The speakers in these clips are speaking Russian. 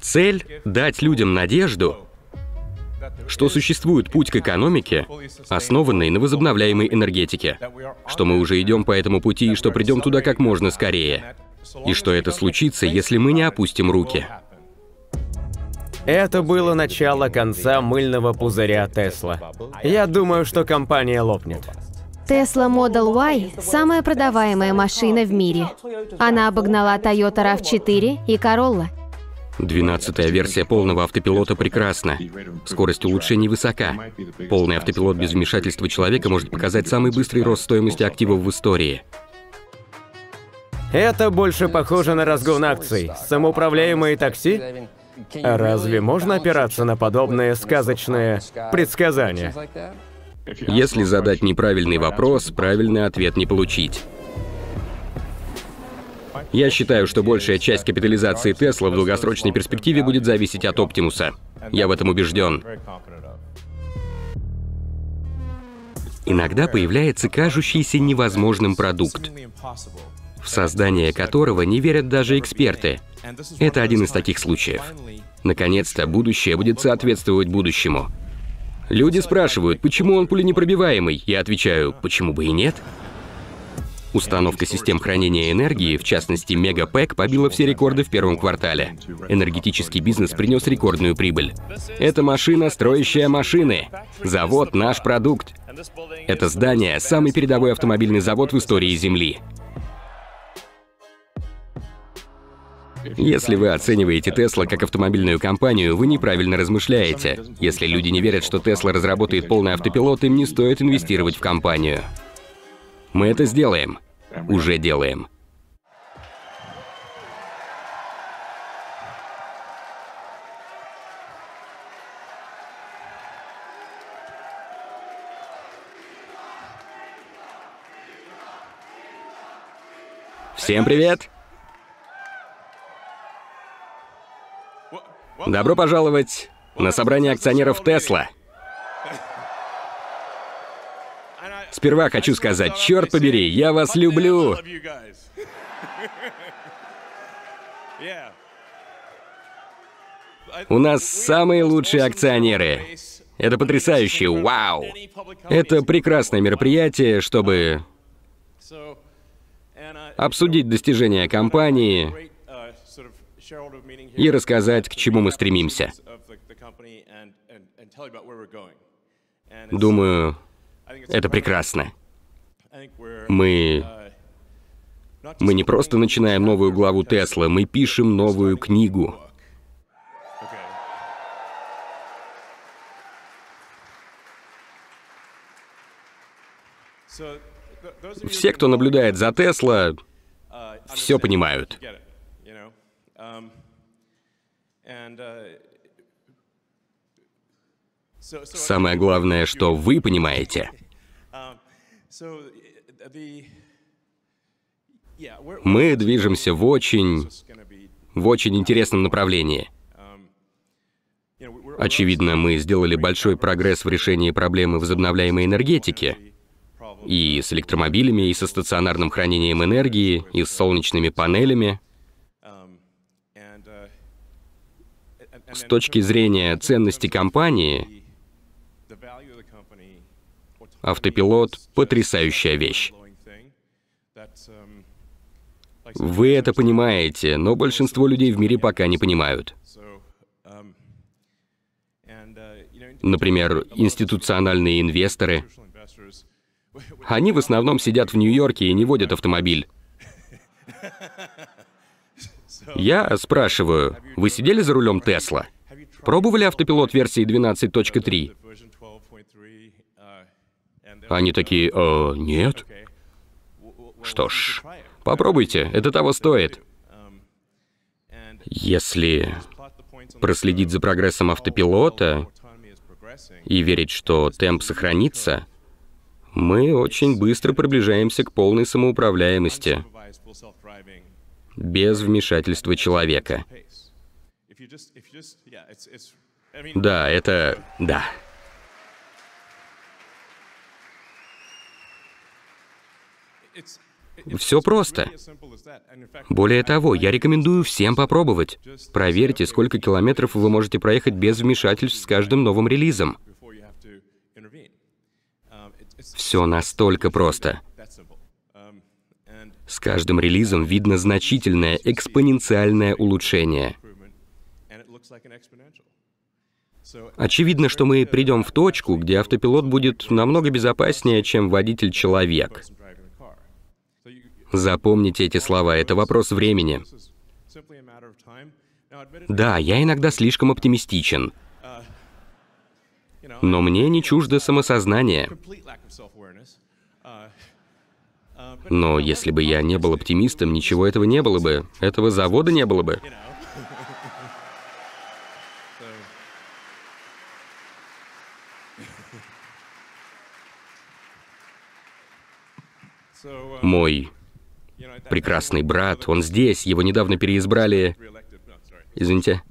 Цель — дать людям надежду, что существует путь к экономике, основанной на возобновляемой энергетике, что мы уже идем по этому пути и что придем туда как можно скорее, и что это случится, если мы не опустим руки. Это было начало конца мыльного пузыря Тесла. Я думаю, что компания лопнет. Тесла Model Y – самая продаваемая машина в мире. Она обогнала Toyota RAV4 и Corolla – Двенадцатая версия полного автопилота прекрасна. Скорость улучшений высока. Полный автопилот без вмешательства человека может показать самый быстрый рост стоимости активов в истории. Это больше похоже на разгон акций. Самоуправляемые такси? А разве можно опираться на подобные сказочные предсказания? Если задать неправильный вопрос, правильный ответ не получить. Я считаю, что большая часть капитализации Тесла в долгосрочной перспективе будет зависеть от Оптимуса. Я в этом убежден. Иногда появляется кажущийся невозможным продукт, в создание которого не верят даже эксперты. Это один из таких случаев. Наконец-то будущее будет соответствовать будущему. Люди спрашивают, почему он пуленепробиваемый? Я отвечаю, почему бы и нет? Установка систем хранения энергии, в частности Мегапэк, побила все рекорды в первом квартале. Энергетический бизнес принес рекордную прибыль. Это машина, строящая машины. Завод — наш продукт. Это здание — самый передовой автомобильный завод в истории Земли. Если вы оцениваете Тесла как автомобильную компанию, вы неправильно размышляете. Если люди не верят, что Тесла разработает полный автопилот, им не стоит инвестировать в компанию. Мы это сделаем. Уже делаем. Всем привет! Добро пожаловать на собрание акционеров Тесла. Сперва хочу сказать, черт побери, я вас люблю. У нас самые лучшие акционеры. Это потрясающе, вау! Это прекрасное мероприятие, чтобы обсудить достижения компании и рассказать, к чему мы стремимся. Думаю, это прекрасно. Мы... Мы не просто начинаем новую главу Тесла, мы пишем новую книгу. Все, кто наблюдает за Тесла, все понимают. Самое главное, что вы понимаете — Eh, мы движемся в очень, в очень интересном направлении. Очевидно, мы сделали большой прогресс в решении проблемы возобновляемой энергетики, и с электромобилями, и со стационарным хранением энергии, и с солнечными панелями. Um, uh, с точки зрения ценности компании, Автопилот — потрясающая вещь. Вы это понимаете, но большинство людей в мире пока не понимают. Например, институциональные инвесторы. Они в основном сидят в Нью-Йорке и не водят автомобиль. Я спрашиваю, вы сидели за рулем Тесла? Пробовали автопилот версии 12.3? Они такие, э, нет. Что ж, попробуйте, это того стоит. Если проследить за прогрессом автопилота и верить, что темп сохранится, мы очень быстро приближаемся к полной самоуправляемости без вмешательства человека. Да, это... да. Все просто. Более того, я рекомендую всем попробовать. Проверьте, сколько километров вы можете проехать без вмешательств с каждым новым релизом. Все настолько просто. С каждым релизом видно значительное экспоненциальное улучшение. Очевидно, что мы придем в точку, где автопилот будет намного безопаснее, чем водитель-человек. Запомните эти слова, это вопрос времени. Да, я иногда слишком оптимистичен, но мне не чуждо самосознание. Но если бы я не был оптимистом, ничего этого не было бы. Этого завода не было бы. Мой прекрасный брат, он здесь, его недавно переизбрали... Извините.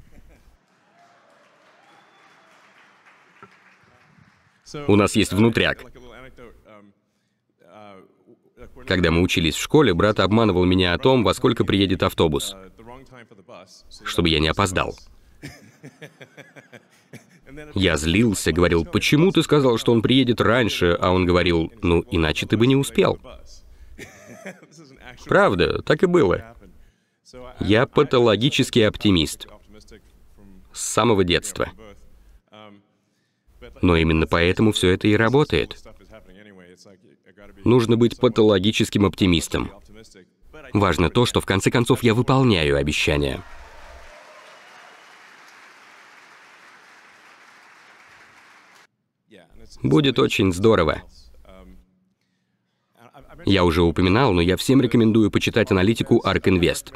У нас есть внутряк. Когда мы учились в школе, брат обманывал меня о том, во сколько приедет автобус, чтобы я не опоздал. Я злился, говорил, почему ты сказал, что он приедет раньше, а он говорил, ну иначе ты бы не успел. Правда, так и было. Я патологический оптимист с самого детства. Но именно поэтому все это и работает. Нужно быть патологическим оптимистом. Важно то, что в конце концов я выполняю обещания. Будет очень здорово. Я уже упоминал, но я всем рекомендую почитать аналитику ARK Invest.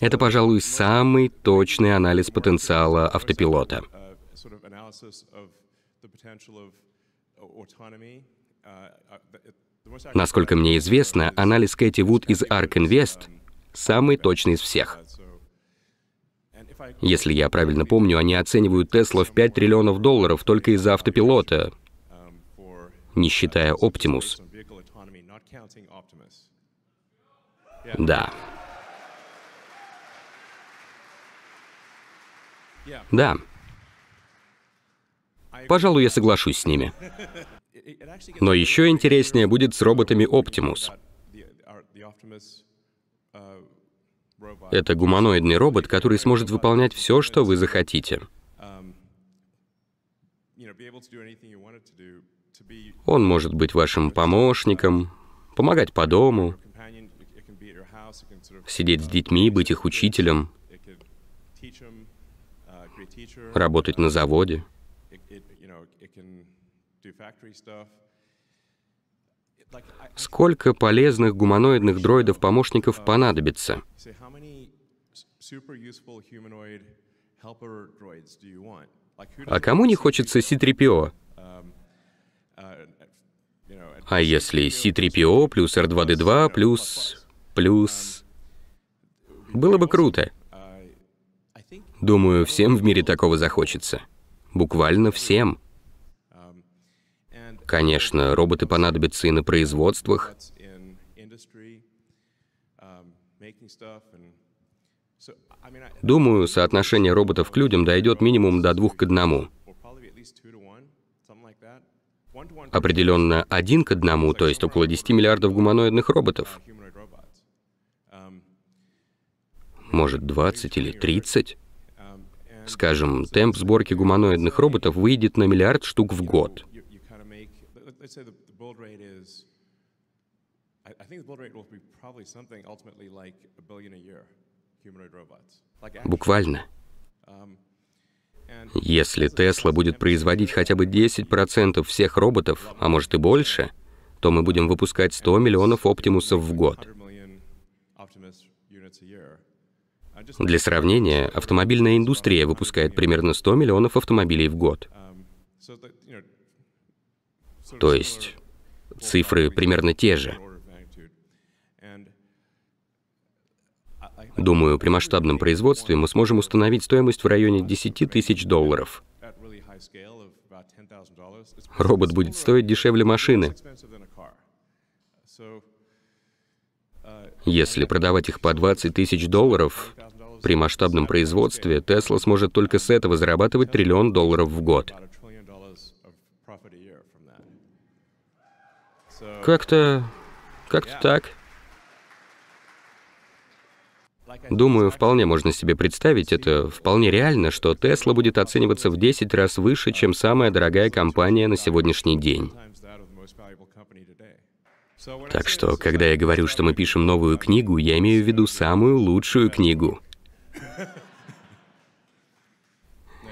Это, пожалуй, самый точный анализ потенциала автопилота. Насколько мне известно, анализ Кэти Вуд из ARK Invest самый точный из всех. Если я правильно помню, они оценивают Тесла в 5 триллионов долларов только из-за автопилота, не считая Оптимус. Да. Да. Пожалуй, я соглашусь с ними. Но еще интереснее будет с роботами Оптимус. Это гуманоидный робот, который сможет выполнять все, что вы захотите. Um, он может быть вашим помощником, помогать по дому, сидеть с детьми, быть их учителем, работать на заводе. Сколько полезных гуманоидных дроидов-помощников понадобится? А кому не хочется C-3PO? А если C3PO плюс R2D2 плюс... плюс... Было бы круто. Думаю, всем в мире такого захочется. Буквально всем. Конечно, роботы понадобятся и на производствах. Думаю, соотношение роботов к людям дойдет минимум до двух к одному определенно один к одному, то есть около 10 миллиардов гуманоидных роботов. Может, 20 или 30? Скажем, темп сборки гуманоидных роботов выйдет на миллиард штук в год. Буквально. Если Тесла будет производить хотя бы 10% всех роботов, а может и больше, то мы будем выпускать 100 миллионов оптимусов в год. Для сравнения, автомобильная индустрия выпускает примерно 100 миллионов автомобилей в год. То есть цифры примерно те же. Думаю, при масштабном производстве мы сможем установить стоимость в районе 10 тысяч долларов. Робот будет стоить дешевле машины. Если продавать их по 20 тысяч долларов, при масштабном производстве Тесла сможет только с этого зарабатывать триллион долларов в год. Как-то... как-то так. Думаю, вполне можно себе представить, это вполне реально, что Тесла будет оцениваться в 10 раз выше, чем самая дорогая компания на сегодняшний день. Так что, когда я говорю, что мы пишем новую книгу, я имею в виду самую лучшую книгу.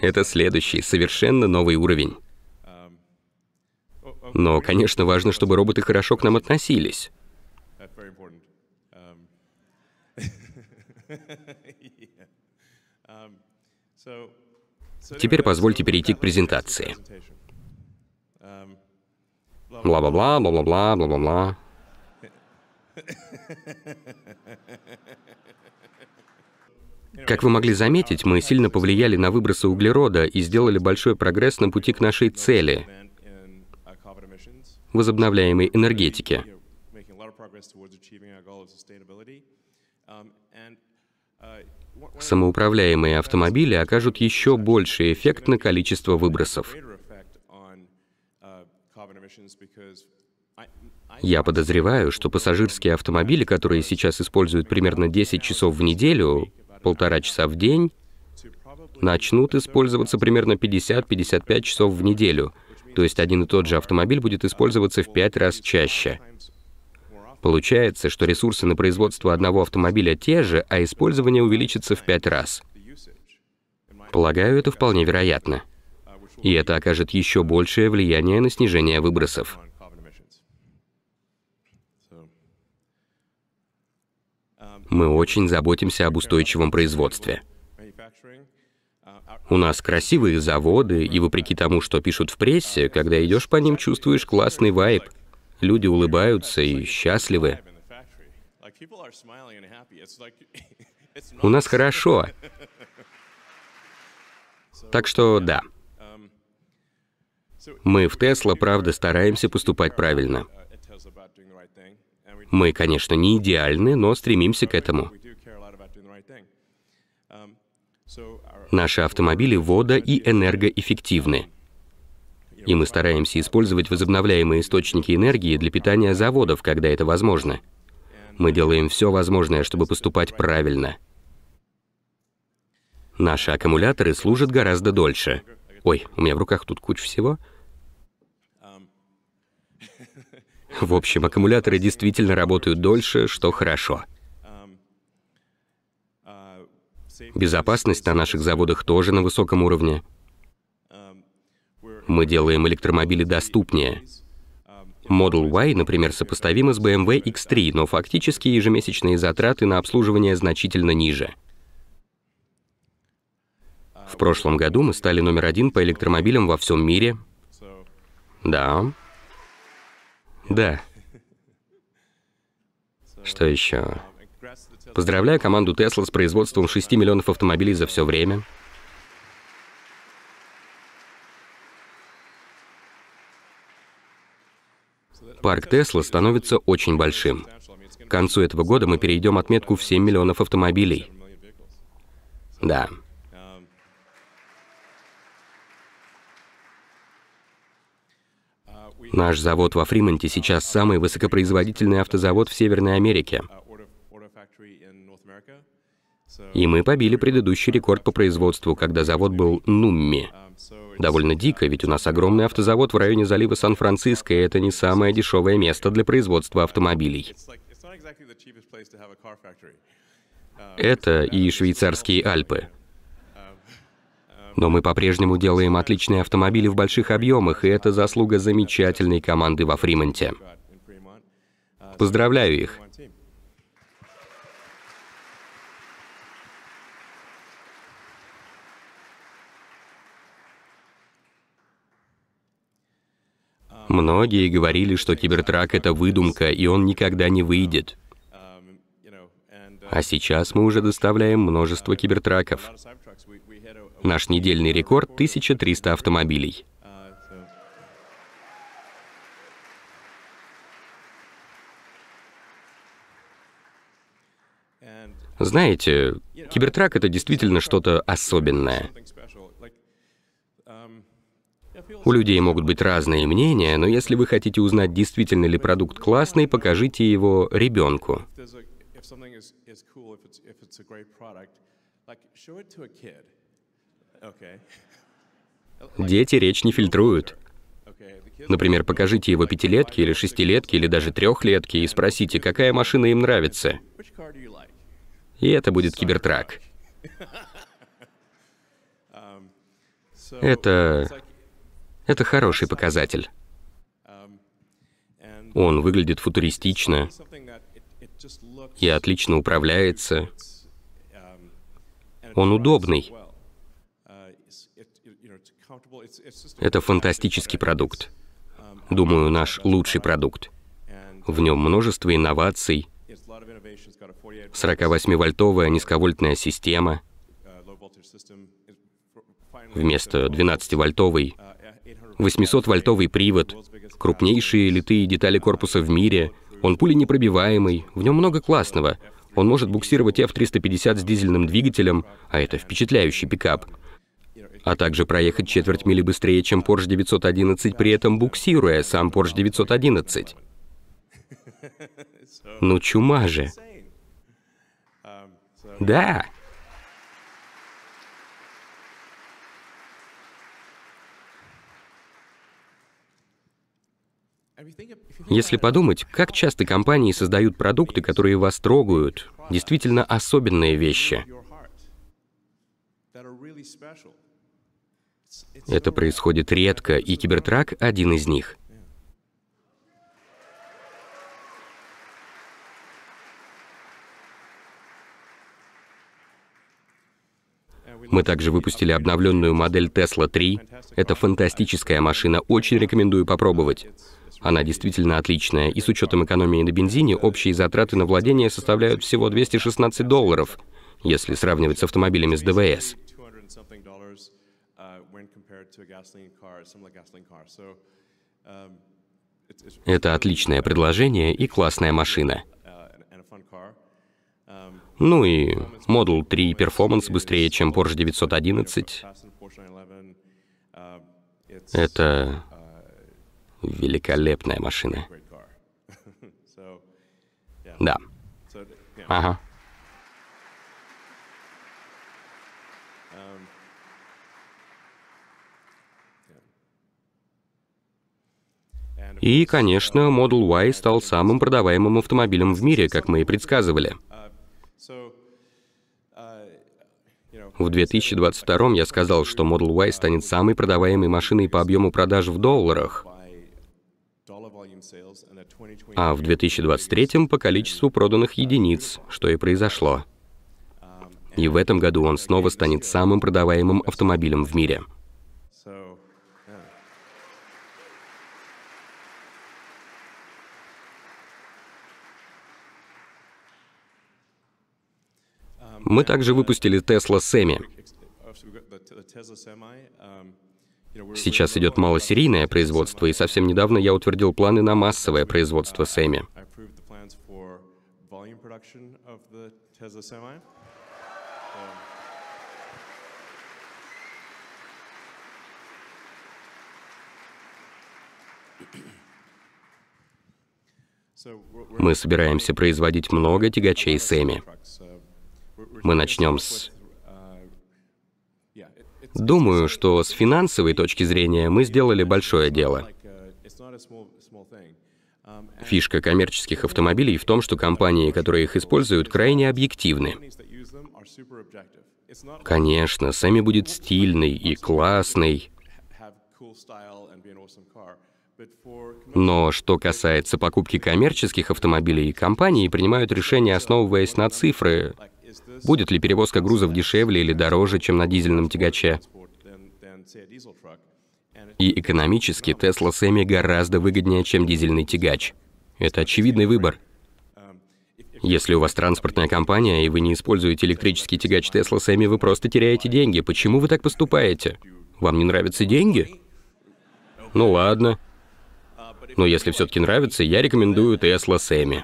Это следующий, совершенно новый уровень. Но, конечно, важно, чтобы роботы хорошо к нам относились. Теперь позвольте перейти к презентации. Бла-бла-бла, бла-бла-бла, бла-бла-бла. Как вы могли заметить, мы сильно повлияли на выбросы углерода и сделали большой прогресс на пути к нашей цели — возобновляемой энергетике. Самоуправляемые автомобили окажут еще больший эффект на количество выбросов. Я подозреваю, что пассажирские автомобили, которые сейчас используют примерно 10 часов в неделю, полтора часа в день, начнут использоваться примерно 50-55 часов в неделю. То есть один и тот же автомобиль будет использоваться в пять раз чаще. Получается, что ресурсы на производство одного автомобиля те же, а использование увеличится в пять раз. Полагаю, это вполне вероятно. И это окажет еще большее влияние на снижение выбросов. Мы очень заботимся об устойчивом производстве. У нас красивые заводы, и вопреки тому, что пишут в прессе, когда идешь по ним, чувствуешь классный вайб — Люди улыбаются и счастливы. У нас хорошо. Так что да. Мы в Тесла, правда, стараемся поступать правильно. Мы, конечно, не идеальны, но стремимся к этому. Наши автомобили вода- и энергоэффективны. И мы стараемся использовать возобновляемые источники энергии для питания заводов, когда это возможно. Мы делаем все возможное, чтобы поступать правильно. Наши аккумуляторы служат гораздо дольше. Ой, у меня в руках тут куча всего. В общем, аккумуляторы действительно работают дольше, что хорошо. Безопасность на наших заводах тоже на высоком уровне. Мы делаем электромобили доступнее. Model Y, например, сопоставимы с BMW X3, но фактически ежемесячные затраты на обслуживание значительно ниже. В прошлом году мы стали номер один по электромобилям во всем мире. Да. Да. Что еще? Поздравляю команду Tesla с производством 6 миллионов автомобилей за все время. Парк Тесла становится очень большим. К концу этого года мы перейдем отметку в 7 миллионов автомобилей. Да. Наш завод во Фримонте сейчас самый высокопроизводительный автозавод в Северной Америке. И мы побили предыдущий рекорд по производству, когда завод был Нумми. Довольно дико, ведь у нас огромный автозавод в районе залива Сан-Франциско, и это не самое дешевое место для производства автомобилей. Uh, это uh, и швейцарские Альпы. Um, Но мы um, по-прежнему делаем отличные автомобили в больших объемах, и это заслуга замечательной команды во Фримонте. Uh, Поздравляю их. Многие говорили, что кибертрак — это выдумка, и он никогда не выйдет. А сейчас мы уже доставляем множество кибертраков. Наш недельный рекорд — 1300 автомобилей. Знаете, кибертрак — это действительно что-то особенное. У людей могут быть разные мнения, но если вы хотите узнать, действительно ли продукт классный, покажите его ребенку. Дети речь не фильтруют. Например, покажите его пятилетке или шестилетке или даже трехлетке и спросите, какая машина им нравится. И это будет кибертрак. Это это хороший показатель. Он выглядит футуристично и отлично управляется. Он удобный. Это фантастический продукт. Думаю, наш лучший продукт. В нем множество инноваций. 48-вольтовая низковольтная система вместо 12-вольтовой 800-вольтовый привод, крупнейшие литые детали корпуса в мире, он пуленепробиваемый, в нем много классного. Он может буксировать F-350 с дизельным двигателем, а это впечатляющий пикап, а также проехать четверть мили быстрее, чем Porsche 911, при этом буксируя сам Porsche 911. Ну чума же. Да. Если подумать, как часто компании создают продукты, которые вас трогают, действительно особенные вещи. Это происходит редко, и Кибертрак — один из них. Мы также выпустили обновленную модель Tesla 3. Это фантастическая машина, очень рекомендую попробовать. Она действительно отличная, и с учетом экономии на бензине общие затраты на владение составляют всего 216 долларов, если сравнивать с автомобилями с ДВС. Это отличное предложение и классная машина. Ну и Model 3 Performance быстрее, чем Porsche 911. Это Великолепная машина. Да. Ага. И, конечно, Model Y стал самым продаваемым автомобилем в мире, как мы и предсказывали. В 2022 я сказал, что Model Y станет самой продаваемой машиной по объему продаж в долларах а в 2023 по количеству проданных единиц, что и произошло. И в этом году он снова станет самым продаваемым автомобилем в мире. Мы также выпустили Tesla Semi. Сейчас идет малосерийное производство, и совсем недавно я утвердил планы на массовое производство Семи. Мы собираемся производить много тягачей Семи. Мы начнем с Думаю, что с финансовой точки зрения мы сделали большое дело. Фишка коммерческих автомобилей в том, что компании, которые их используют, крайне объективны. Конечно, Сэмми будет стильный и классный. Но что касается покупки коммерческих автомобилей, компании принимают решения, основываясь на цифры, Будет ли перевозка грузов дешевле или дороже, чем на дизельном тягаче? И экономически Tesla Semi гораздо выгоднее, чем дизельный тягач. Это очевидный выбор. Если у вас транспортная компания, и вы не используете электрический тягач Tesla Semi, вы просто теряете деньги. Почему вы так поступаете? Вам не нравятся деньги? Ну ладно. Но если все-таки нравится, я рекомендую Tesla Semi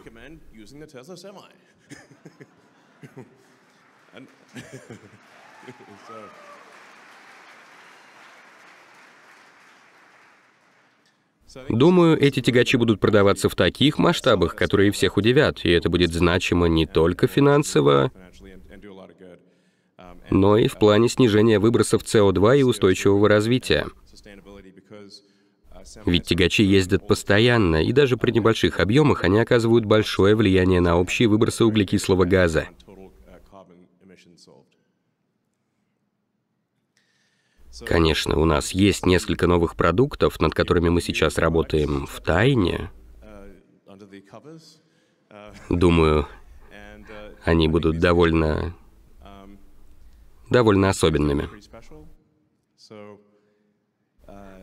so. Думаю, эти тягачи будут продаваться в таких масштабах, которые всех удивят, и это будет значимо не только финансово, но и в плане снижения выбросов СО2 и устойчивого развития. Ведь тягачи ездят постоянно, и даже при небольших объемах они оказывают большое влияние на общие выбросы углекислого газа. Конечно, у нас есть несколько новых продуктов, над которыми мы сейчас работаем в тайне. Думаю, они будут довольно, довольно особенными.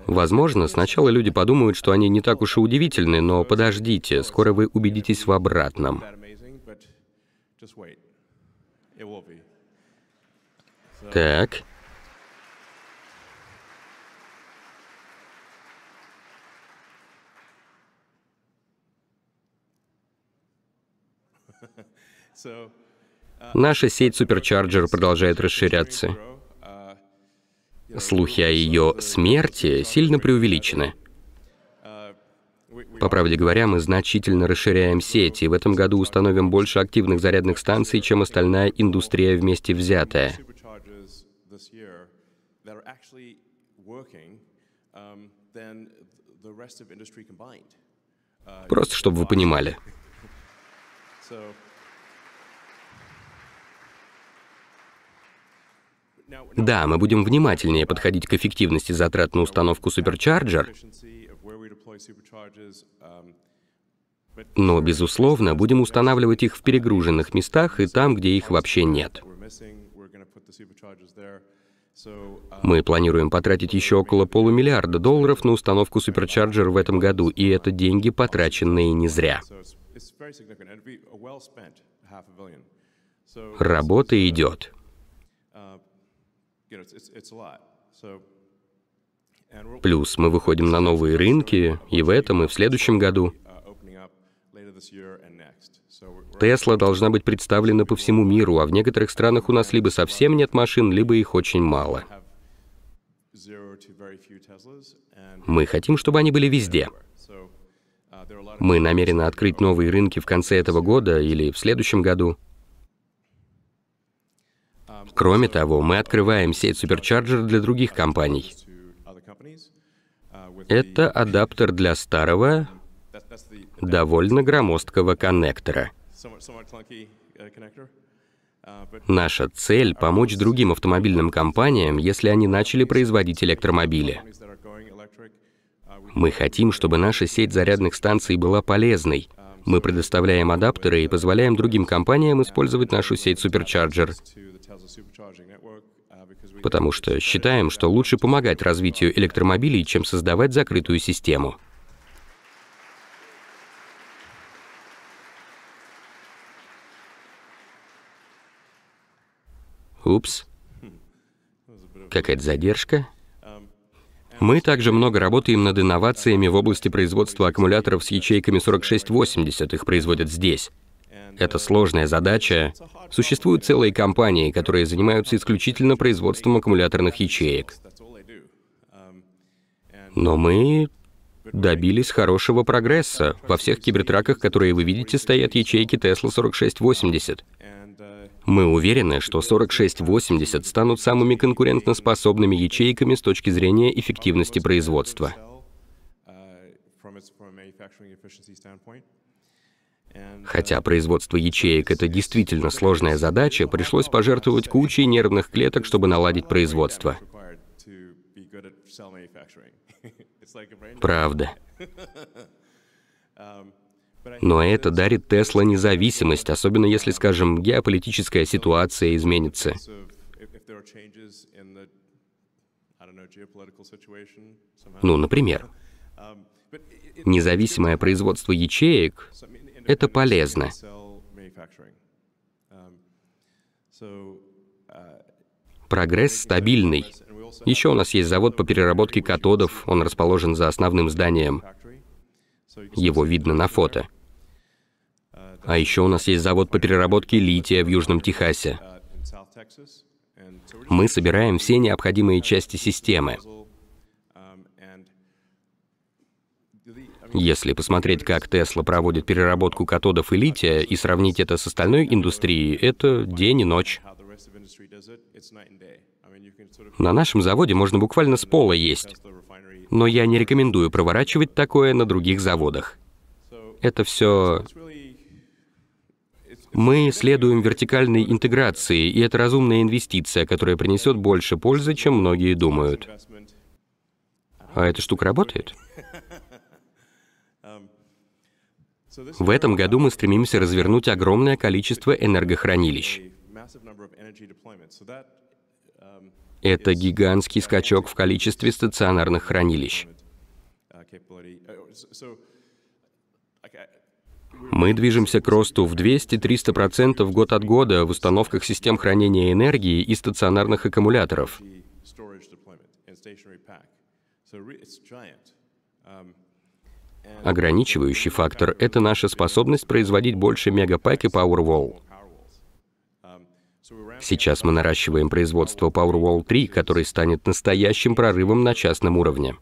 Возможно, сначала люди подумают, что они не так уж и удивительны, но подождите, скоро вы убедитесь в обратном. Так. Наша сеть суперчарджер продолжает расширяться. Слухи о ее смерти сильно преувеличены. По правде говоря, мы значительно расширяем сеть, и в этом году установим больше активных зарядных станций, чем остальная индустрия вместе взятая. Просто чтобы вы понимали. Да, мы будем внимательнее подходить к эффективности затрат на установку суперчарджер, но, безусловно, будем устанавливать их в перегруженных местах и там, где их вообще нет. Мы планируем потратить еще около полумиллиарда долларов на установку суперчарджера в этом году, и это деньги, потраченные не зря. Работа идет. Плюс мы выходим на новые рынки и в этом, и в следующем году. Uh, Тесла должна быть представлена по всему миру, а в некоторых странах у нас либо совсем нет машин, либо их очень мало. Мы хотим, чтобы они были везде. Uh, мы намерены открыть новые рынки в конце этого года или в следующем году. Кроме того, мы открываем сеть Supercharger для других компаний. Это адаптер для старого, довольно громоздкого коннектора. Наша цель — помочь другим автомобильным компаниям, если они начали производить электромобили. Мы хотим, чтобы наша сеть зарядных станций была полезной. Мы предоставляем адаптеры и позволяем другим компаниям использовать нашу сеть Supercharger. Uh, потому что считаем, что лучше помогать развитию электромобилей, чем создавать закрытую систему. Упс. Какая-то задержка. Мы также много работаем над инновациями в области производства аккумуляторов с ячейками 4680, их производят здесь. Это сложная задача. Существуют целые компании, которые занимаются исключительно производством аккумуляторных ячеек. Но мы добились хорошего прогресса. Во всех кибертраках, которые вы видите, стоят ячейки Tesla 4680. Мы уверены, что 4680 станут самыми конкурентоспособными ячейками с точки зрения эффективности производства. Хотя производство ячеек — это действительно сложная задача, пришлось пожертвовать кучей нервных клеток, чтобы наладить производство. Правда. Но это дарит Тесла независимость, особенно если, скажем, геополитическая ситуация изменится. Ну, например, независимое производство ячеек это полезно. Прогресс стабильный. Еще у нас есть завод по переработке катодов, он расположен за основным зданием. Его видно на фото. А еще у нас есть завод по переработке лития в Южном Техасе. Мы собираем все необходимые части системы. Если посмотреть, как Тесла проводит переработку катодов и лития, и сравнить это с остальной индустрией, это день и ночь. На нашем заводе можно буквально с пола есть. Но я не рекомендую проворачивать такое на других заводах. Это все... Мы следуем вертикальной интеграции, и это разумная инвестиция, которая принесет больше пользы, чем многие думают. А эта штука работает? В этом году мы стремимся развернуть огромное количество энергохранилищ. Это гигантский скачок в количестве стационарных хранилищ. Мы движемся к росту в 200-300% год от года в установках систем хранения энергии и стационарных аккумуляторов. Ограничивающий фактор — это наша способность производить больше мегапэк и Powerwall. Сейчас мы наращиваем производство Powerwall 3, который станет настоящим прорывом на частном уровне.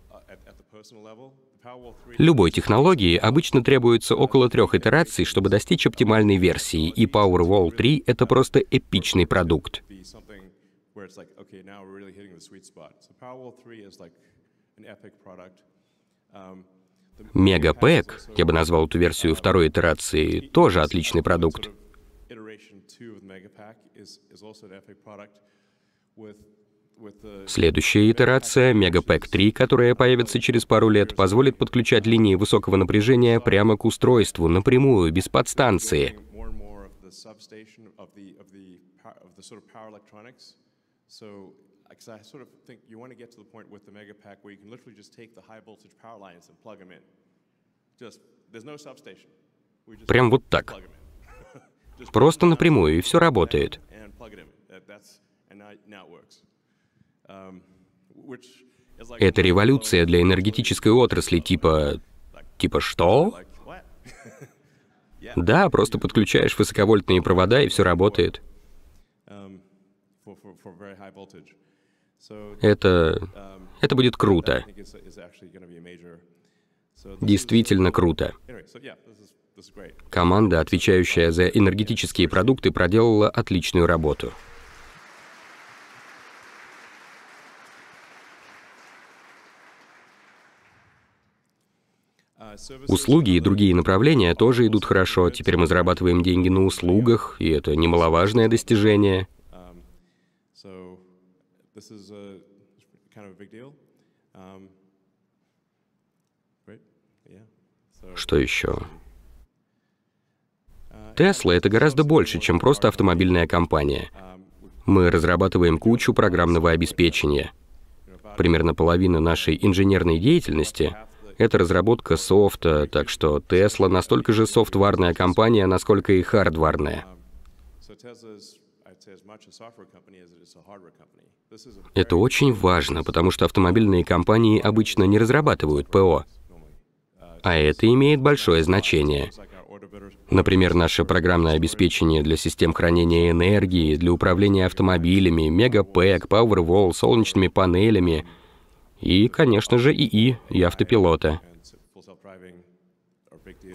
Любой технологии обычно требуется около трех итераций, чтобы достичь оптимальной версии, и Powerwall 3 — это просто эпичный продукт. Um, Мегапэк, я бы назвал эту версию второй итерации, тоже отличный продукт. Следующая итерация, Мегапэк 3, которая появится через пару лет, позволит подключать линии высокого напряжения прямо к устройству, напрямую, без подстанции. So because I sort of think you want to get to the point with the Megapack where you can literally just take the high voltage power lines and plug them in. Just, there's no substation. We just Прям вот так. Просто напрямую, и все работает. Это революция для энергетической отрасли, типа... Типа что? Да, просто подключаешь высоковольтные провода, и все работает. for, for, for very high voltage. Это, um, это будет круто. Действительно круто. Команда, отвечающая за энергетические продукты, проделала отличную работу. Uh, Услуги и другие направления тоже идут хорошо. Теперь мы зарабатываем деньги на услугах, и это немаловажное достижение. Um, this is a, kind of a big deal. Um, great. Yeah. Что еще? Uh, Тесла — это гораздо больше, чем просто автомобильная компания. Um, Мы разрабатываем кучу программного обеспечения. Примерно половина нашей инженерной деятельности — это разработка софта, так что Тесла настолько же софтварная компания, насколько и хардварная. Um, это очень важно, потому что автомобильные компании обычно не разрабатывают ПО, а это имеет большое значение. Например, наше программное обеспечение для систем хранения энергии, для управления автомобилями, мегапэк, Powerwall, солнечными панелями и, конечно же, ИИ и автопилота.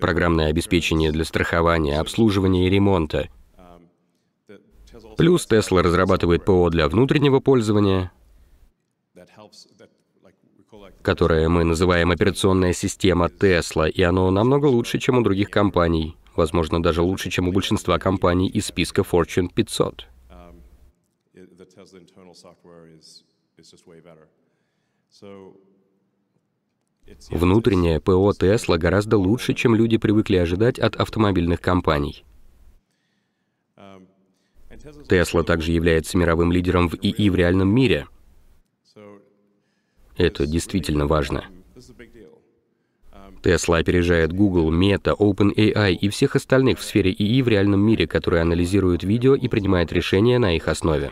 Программное обеспечение для страхования, обслуживания и ремонта — Плюс Tesla разрабатывает ПО для внутреннего пользования, которое мы называем операционная система Tesla, и оно намного лучше, чем у других компаний, возможно, даже лучше, чем у большинства компаний из списка Fortune 500. Внутреннее ПО Тесла гораздо лучше, чем люди привыкли ожидать от автомобильных компаний. Тесла также является мировым лидером в ИИ в реальном мире. Это действительно важно. Тесла опережает Google, Meta, OpenAI и всех остальных в сфере ИИ в реальном мире, которые анализируют видео и принимают решения на их основе.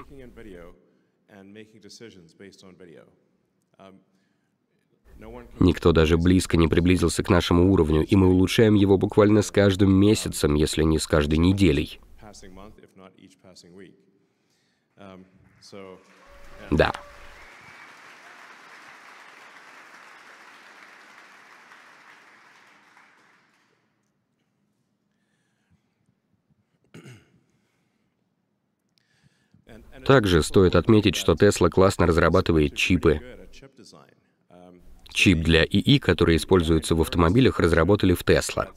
Никто даже близко не приблизился к нашему уровню, и мы улучшаем его буквально с каждым месяцем, если не с каждой неделей. Um, да. Также стоит отметить, что Tesla классно разрабатывает чипы. Um, Чип для ИИ, который используется в автомобилях, разработали в Tesla.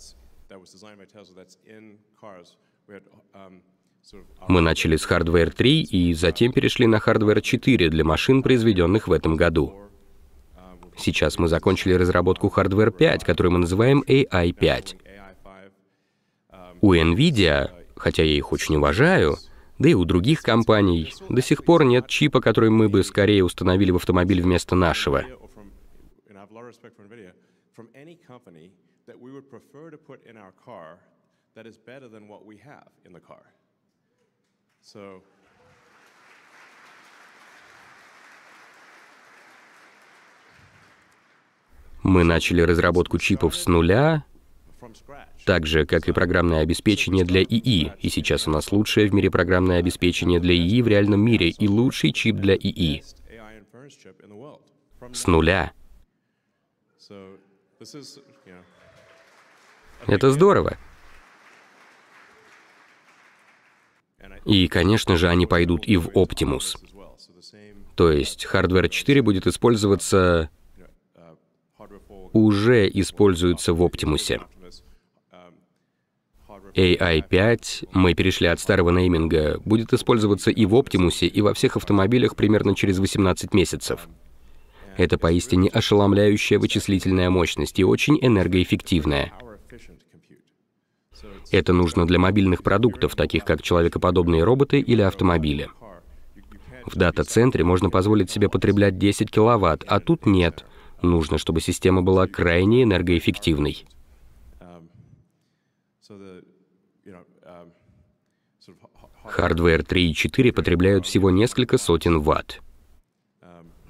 Мы начали с Hardware 3 и затем перешли на Hardware 4 для машин, произведенных в этом году. Сейчас мы закончили разработку Hardware 5, который мы называем AI5. У NVIDIA, хотя я их очень уважаю, да и у других компаний, до сих пор нет чипа, который мы бы скорее установили в автомобиль вместо нашего. that is better than what we have in the car. So. Мы начали разработку чипов с нуля, так же, как и программное обеспечение для ИИ. И сейчас у нас лучшее в мире программное обеспечение для ИИ в реальном мире и лучший чип для ИИ. С нуля. Это здорово. И, конечно же, они пойдут и в Optimus. То есть Hardware 4 будет использоваться... уже используется в Optimus. AI5, мы перешли от старого нейминга, будет использоваться и в Optimus, и во всех автомобилях примерно через 18 месяцев. Это поистине ошеломляющая вычислительная мощность и очень энергоэффективная. Это нужно для мобильных продуктов, таких как человекоподобные роботы или автомобили. В дата-центре можно позволить себе потреблять 10 киловатт, а тут нет. Нужно, чтобы система была крайне энергоэффективной. Хардвер 3 и 4 потребляют всего несколько сотен ватт.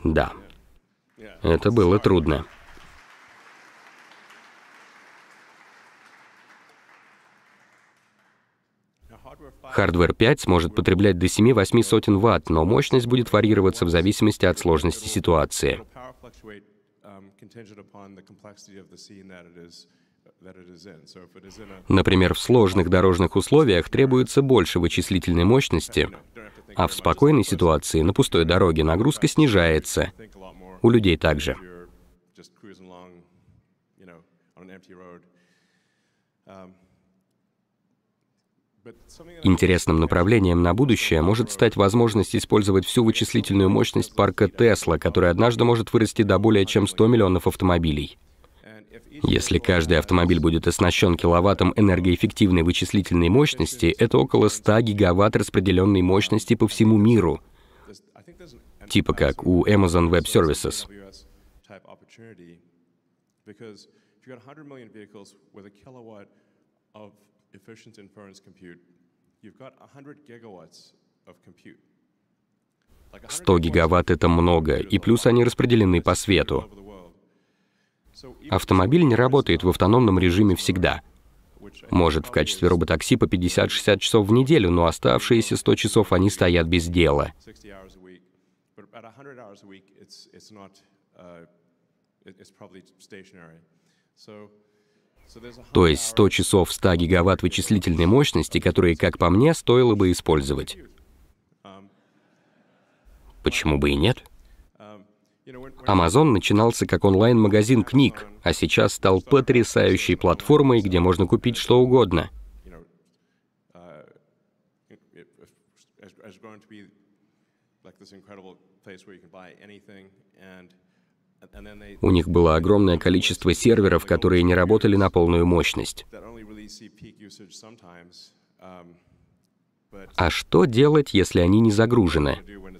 Да. Это было трудно. Hardware 5 сможет потреблять до 7-8 сотен ватт, но мощность будет варьироваться в зависимости от сложности ситуации. Um, Например, в сложных дорожных условиях требуется больше вычислительной мощности, а в спокойной ситуации на пустой дороге нагрузка снижается. У людей также. Um, Интересным направлением на будущее может стать возможность использовать всю вычислительную мощность парка Тесла, которая однажды может вырасти до более чем 100 миллионов автомобилей. Если каждый автомобиль будет оснащен киловаттом энергоэффективной вычислительной мощности, это около 100 гигаватт распределенной мощности по всему миру, типа как у Amazon Web Services. of efficient inference compute, you've got 100 gigawatts of compute. 100 гигаватт — это много, и плюс они распределены по свету. Автомобиль не работает в автономном режиме всегда. Может, в качестве роботакси по 50-60 часов в неделю, но оставшиеся 100 часов они стоят без дела. Uh, so то есть 100 часов 100 гигаватт вычислительной мощности, которые, как по мне, стоило бы использовать. Почему бы и нет? Amazon начинался как онлайн-магазин книг, а сейчас стал потрясающей платформой, где можно купить что угодно. and у них было огромное количество серверов, которые не работали на полную мощность. Um, а что делать, если они не загружены? Um,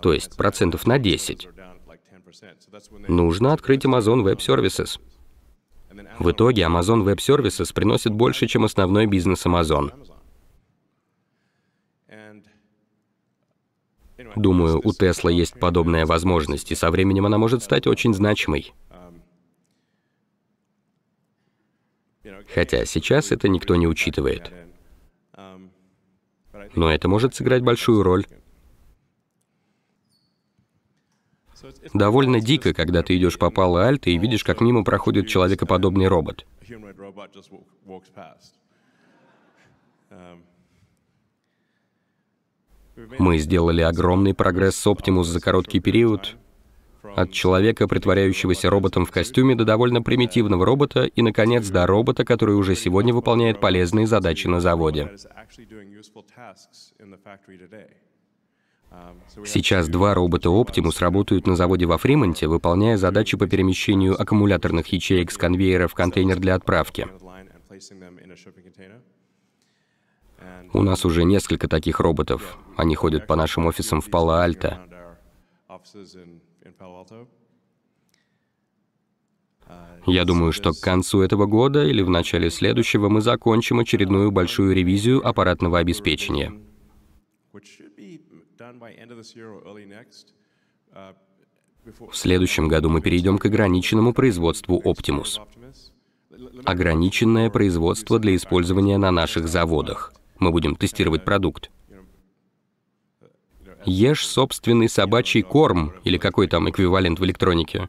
То есть процентов на 10. Нужно открыть Amazon Web Services. В итоге Amazon Web Services приносит больше, чем основной бизнес Amazon. Думаю, у Тесла есть подобная возможность, и со временем она может стать очень значимой. Хотя сейчас это никто не учитывает. Но это может сыграть большую роль. Довольно дико, когда ты идешь по Пало Альто и видишь, как мимо проходит человекоподобный робот. Мы сделали огромный прогресс с Оптимус за короткий период, от человека, притворяющегося роботом в костюме, до довольно примитивного робота и, наконец, до робота, который уже сегодня выполняет полезные задачи на заводе. Сейчас два робота Optimus работают на заводе во Фримонте, выполняя задачи по перемещению аккумуляторных ячеек с конвейера в контейнер для отправки. У нас уже несколько таких роботов. Они ходят по нашим офисам в Пало-Альто. Я думаю, что к концу этого года или в начале следующего мы закончим очередную большую ревизию аппаратного обеспечения. В следующем году мы перейдем к ограниченному производству Optimus. Ограниченное производство для использования на наших заводах — мы будем тестировать продукт. Ешь собственный собачий корм или какой там эквивалент в электронике.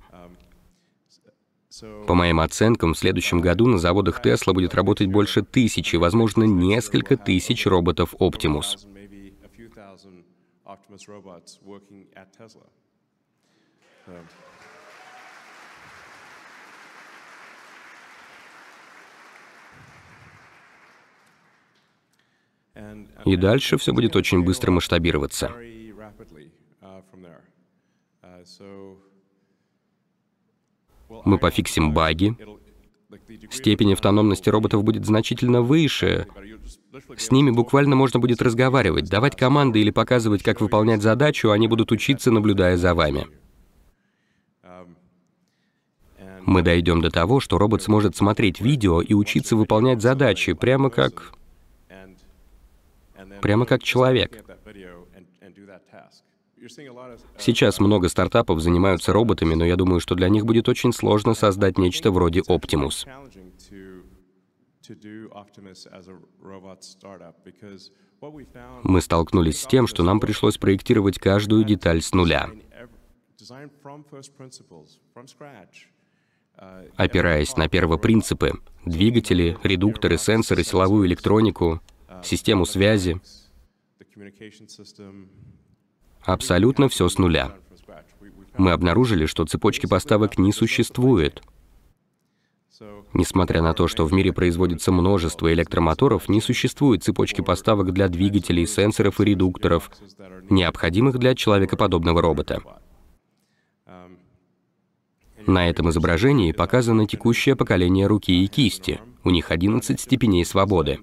По моим оценкам, в следующем году на заводах Тесла будет работать больше тысячи, возможно, несколько тысяч роботов Optimus. Optimus robots working at Tesla. Um, И дальше все будет очень быстро масштабироваться. Мы пофиксим баги. Степень автономности роботов будет значительно выше. С ними буквально можно будет разговаривать, давать команды или показывать, как выполнять задачу, а они будут учиться, наблюдая за вами. Мы дойдем до того, что робот сможет смотреть видео и учиться выполнять задачи, прямо как прямо как человек. Сейчас много стартапов занимаются роботами, но я думаю, что для них будет очень сложно создать нечто вроде Optimus. Мы столкнулись с тем, что нам пришлось проектировать каждую деталь с нуля, опираясь на первопринципы — двигатели, редукторы, сенсоры, силовую электронику — систему связи, абсолютно все с нуля. Мы обнаружили, что цепочки поставок не существует. Несмотря на то, что в мире производится множество электромоторов, не существует цепочки поставок для двигателей, сенсоров и редукторов, необходимых для человекоподобного робота. На этом изображении показано текущее поколение руки и кисти. У них 11 степеней свободы.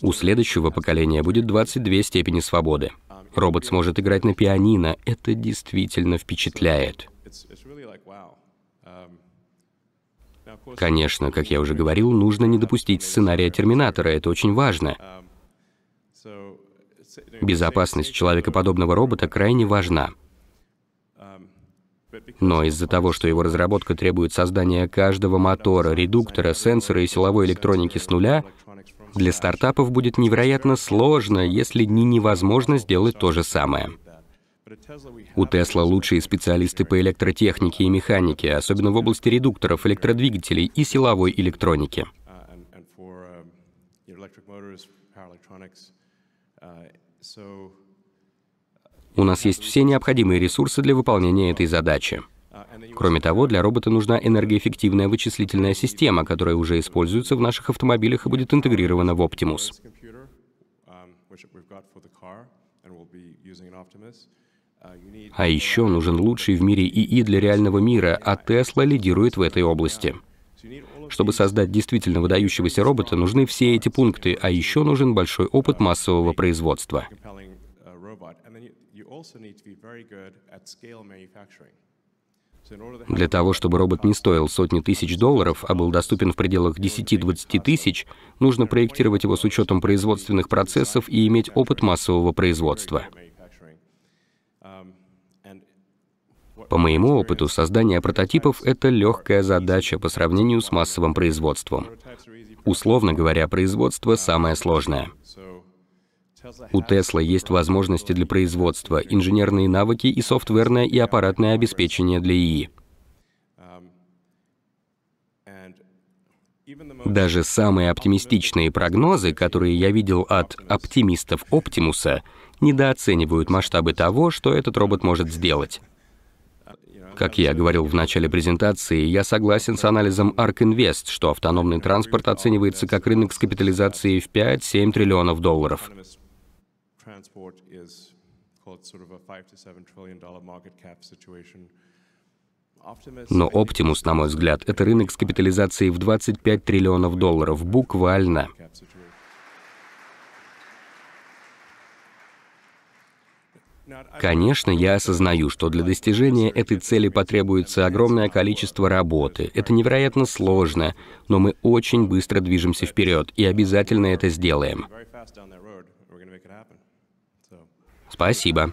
У следующего поколения будет 22 степени свободы. Робот сможет играть на пианино. Это действительно впечатляет. Конечно, как я уже говорил, нужно не допустить сценария Терминатора, это очень важно. Безопасность человекоподобного робота крайне важна. Но из-за того, что его разработка требует создания каждого мотора, редуктора, сенсора и силовой электроники с нуля, для стартапов будет невероятно сложно, если не невозможно сделать то же самое. У Тесла лучшие специалисты по электротехнике и механике, особенно в области редукторов, электродвигателей и силовой электроники. У нас есть все необходимые ресурсы для выполнения этой задачи. Кроме того, для робота нужна энергоэффективная вычислительная система, которая уже используется в наших автомобилях и будет интегрирована в um, Optimus. Uh, а еще нужен лучший в мире ИИ для реального мира, а Tesla лидирует в этой области. Чтобы создать действительно выдающегося робота, нужны все uh, эти пункты, а еще нужен большой опыт uh, массового производства. Для того, чтобы робот не стоил сотни тысяч долларов, а был доступен в пределах 10-20 тысяч, нужно проектировать его с учетом производственных процессов и иметь опыт массового производства. По моему опыту, создание прототипов — это легкая задача по сравнению с массовым производством. Условно говоря, производство — самое сложное. У Тесла есть возможности для производства, инженерные навыки и софтверное и аппаратное обеспечение для ИИ. Даже самые оптимистичные прогнозы, которые я видел от оптимистов Оптимуса, недооценивают масштабы того, что этот робот может сделать. Как я говорил в начале презентации, я согласен с анализом ARK Invest, что автономный транспорт оценивается как рынок с капитализацией в 5-7 триллионов долларов transport is called sort of a five to seven trillion dollar market cap situation. Но оптимус, на мой взгляд, это рынок с капитализацией в 25 триллионов долларов, буквально. Конечно, я осознаю, что для достижения этой цели потребуется огромное количество работы. Это невероятно сложно, но мы очень быстро движемся вперед и обязательно это сделаем. Спасибо.